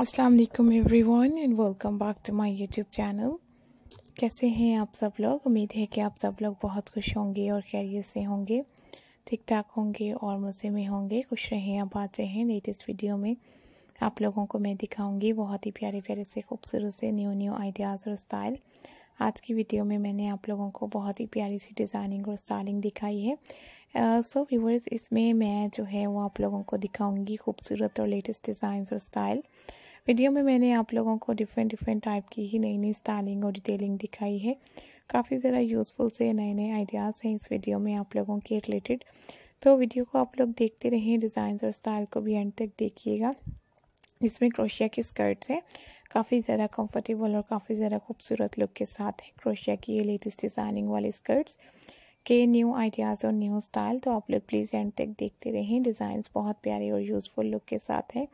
Aslam everyone and welcome back to my YouTube channel कैसे हैं आप सब लोग उम्मीद है कि आप सब लोग बहुत खुश होंगे और खैरियत से होंगे ठीक ठाक होंगे और मज़े में होंगे खुश रहें आप आते हैं लेटेस्ट वीडियो में आप लोगों को मैं दिखाऊंगी बहुत ही प्यारे प्यारे से खूबसूरत से न्यू न्यू आइडियाज़ और स्टाइल आज की वीडियो में मैंने आप लोगों को बहुत ही प्यारी सी डिज़ाइनिंग और स्टाइलिंग दिखाई है सो uh, व्यूवर्स so, इसमें मैं जो है वो आप लोगों को दिखाऊंगी खूबसूरत और लेटेस्ट डिज़ाइन और स्टाइल वीडियो में मैंने आप लोगों को डिफरेंट डिफरेंट टाइप की ही नई नई स्टाइलिंग और डिटेलिंग दिखाई है काफ़ी ज़रा यूज़फुल से नए नए आइडियाज़ हैं इस वीडियो में आप लोगों के रिलेटेड तो वीडियो को आप लोग देखते रहें डिज़ाइन और स्टाइल को भी एंड तक देखिएगा इसमें क्रोशिया की स्कर्ट्स हैं काफ़ी ज़्यादा कंफर्टेबल और काफ़ी ज़्यादा खूबसूरत लुक के साथ हैं क्रोशिया की ये लेटेस्ट डिज़ाइनिंग वाली स्कर्ट्स के न्यू आइडियाज़ और न्यू स्टाइल तो आप लोग प्लीज़ एंड तक देखते रहें डिज़ाइंस बहुत प्यारे और यूज़फुल लुक के साथ हैं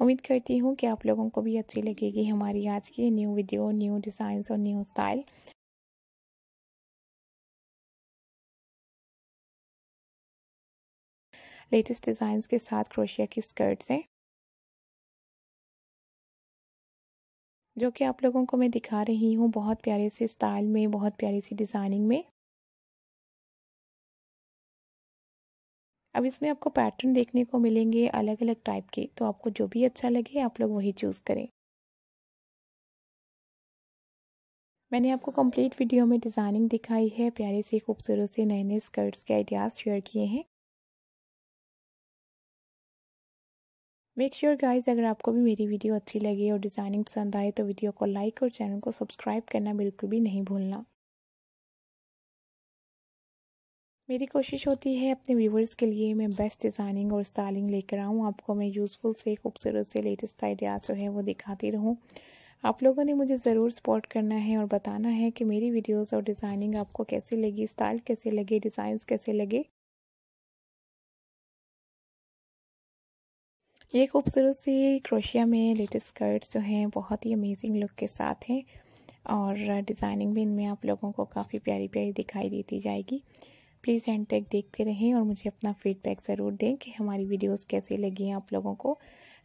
उम्मीद करती हूँ कि आप लोगों को भी अच्छी लगेगी हमारी आज की न्यू वीडियो न्यू डिज़ाइंस और न्यू स्टाइल लेटेस्ट डिज़ाइंस के साथ क्रोशिया की स्कर्ट्स हैं जो कि आप लोगों को मैं दिखा रही हूँ बहुत प्यारे से स्टाइल में बहुत प्यारी सी डिज़ाइनिंग में अब इसमें आपको पैटर्न देखने को मिलेंगे अलग अलग टाइप के तो आपको जो भी अच्छा लगे आप लोग वही चूज़ करें मैंने आपको कंप्लीट वीडियो में डिज़ाइनिंग दिखाई है प्यारे से खूबसूरत से नए नए स्कर्ट्स के आइडियाज़ शेयर किए हैं मेक श्योर गाइज अगर आपको भी मेरी वीडियो अच्छी लगी और डिज़ाइनिंग पसंद आए तो वीडियो को लाइक और चैनल को सब्सक्राइब करना बिल्कुल भी नहीं भूलना मेरी कोशिश होती है अपने व्यूवर्स के लिए मैं बेस्ट डिज़ाइनिंग और स्टाइलिंग लेकर आऊँ आपको मैं यूज़फुल से खूबसूरत से लेटेस्ट आइडियाज़ जो है वो दिखाती रहूँ आप लोगों ने मुझे ज़रूर सपोर्ट करना है और बताना है कि मेरी वीडियोस और डिज़ाइनिंग आपको कैसे लगी स्टाइल कैसे लगे डिज़ाइंस कैसे लगे ये खूबसूरत सी क्रोशिया में लेटेस्ट स्कर्ट्स जो हैं बहुत ही अमेजिंग लुक के साथ हैं और डिज़ाइनिंग भी इनमें आप लोगों को काफ़ी प्यारी प्यारी दिखाई देती जाएगी प्लीज़ एंड तक देखते रहें और मुझे अपना फीडबैक ज़रूर दें कि हमारी वीडियोस कैसे लगी हैं आप लोगों को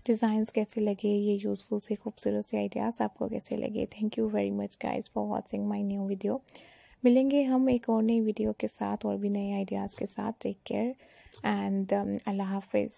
डिज़ाइंस कैसे लगे ये यूज़फुल से खूबसूरत से आइडियाज़ आपको कैसे लगे thank you very much guys for watching my new video मिलेंगे हम एक और नई वीडियो के साथ और भी नए आइडियाज़ के साथ टेक केयर एंड अल्लाह हाफिज़